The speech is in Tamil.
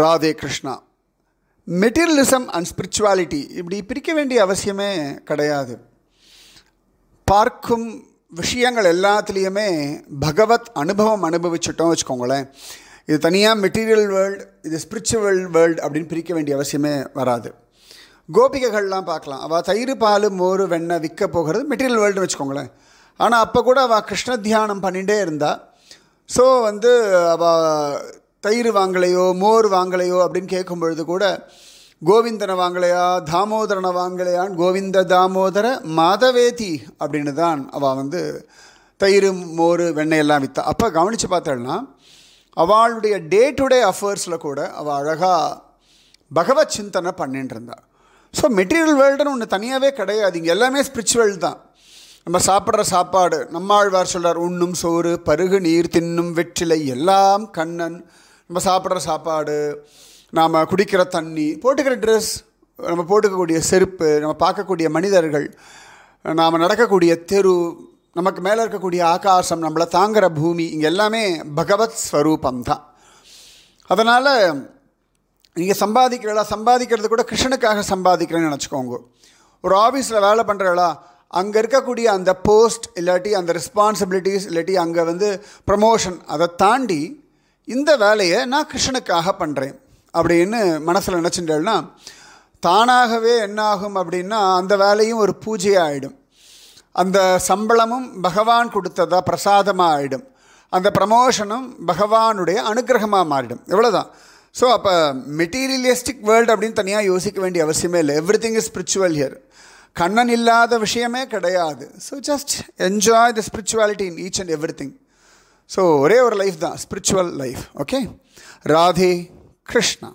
Radhe Krishna materialism and spirituality இப்படி பிரிக்க வேண்டிய அவசியமே கிடையாது பார்க்கும் விஷயங்கள் எல்லாத்துலேயுமே பகவத் அனுபவம் அனுபவிச்சுட்டோம் வச்சுக்கோங்களேன் இது தனியாக மெட்டீரியல் வேர்ல்டு இது ஸ்பிரிச்சுவல் வேர்ல்டு அப்படின்னு பிரிக்க வேண்டிய அவசியமே வராது கோபிகைகள்லாம் பார்க்கலாம் அவள் தயிர் பால் மோர் வெண்ணெய் விற்க போகிறது மெட்டீரியல் வேர்ல்டுன்னு வச்சுக்கோங்களேன் ஆனால் அப்போ கூட அவள் கிருஷ்ண தியானம் பண்ணிகிட்டே இருந்தாள் ஸோ வந்து அவள் தயிர் வாங்கலையோ மோர் வாங்கலையோ அப்படின்னு கேட்கும் பொழுது கூட கோவிந்தனை வாங்கலையா தாமோதரனை வாங்கலையான் கோவிந்த தாமோதர மாதவேதி அப்படின்னு தான் அவள் வந்து தயிர் மோர் வெண்ணெயெல்லாம் வித்தா அப்போ கவனித்து பார்த்தோம்னா அவளுடைய டே டு டே அஃபேர்ஸில் கூட அவள் அழகாக பகவத் சிந்தனை பண்ணிட்டு இருந்தாள் ஸோ மெட்டீரியல் வேர்ல்டுன்னு ஒன்று தனியாகவே கிடையாது இங்கே எல்லாமே ஸ்பிரிச்சுவல் தான் நம்ம சாப்பிட்ற சாப்பாடு நம்மாழ்வார் சொல்கிறார் உண்ணும் சோறு பருகு நீர் தின்னும் வெற்றிலை எல்லாம் கண்ணன் நம்ம சாப்பிட்ற சாப்பாடு நாம் குடிக்கிற தண்ணி போட்டுக்கிற ட்ரெஸ் நம்ம போட்டுக்கக்கூடிய செருப்பு நம்ம பார்க்கக்கூடிய மனிதர்கள் நாம் நடக்கக்கூடிய தெரு நமக்கு மேலே இருக்கக்கூடிய ஆகாசம் நம்மளை தாங்குகிற பூமி இங்கே எல்லாமே பகவத் ஸ்வரூபம் தான் அதனால் நீங்கள் சம்பாதிக்கிறதா சம்பாதிக்கிறது கூட கிருஷ்ணனுக்காக சம்பாதிக்கிறேன்னு நினச்சிக்கோங்க ஒரு ஆஃபீஸில் வேலை பண்ணுறவளா அங்கே இருக்கக்கூடிய அந்த போஸ்ட் இல்லாட்டி அந்த ரெஸ்பான்சிபிலிட்டிஸ் இல்லாட்டி அங்கே வந்து ப்ரமோஷன் அதை தாண்டி இந்த வேலையை நான் கிருஷ்ணனுக்காக பண்ணுறேன் அப்படின்னு மனசில் நினச்சிட்டேன்னா தானாகவே என்னாகும் அப்படின்னா அந்த வேலையும் ஒரு பூஜையாக ஆகிடும் அந்த சம்பளமும் பகவான் கொடுத்ததாக பிரசாதமாக ஆகிடும் அந்த ப்ரமோஷனும் பகவானுடைய அனுகிரகமாக மாறிடும் இவ்வளோதான் ஸோ அப்போ மெட்டீரியலிஸ்டிக் வேர்ல்டு அப்படின்னு தனியாக யோசிக்க வேண்டிய அவசியமே இல்லை everything is spiritual here Kannan இல்லாத விஷயமே கிடையாது so just enjoy the spirituality in each and everything so ஒரே ஒரு லைஃப் தான் spiritual life okay Radhe Krishna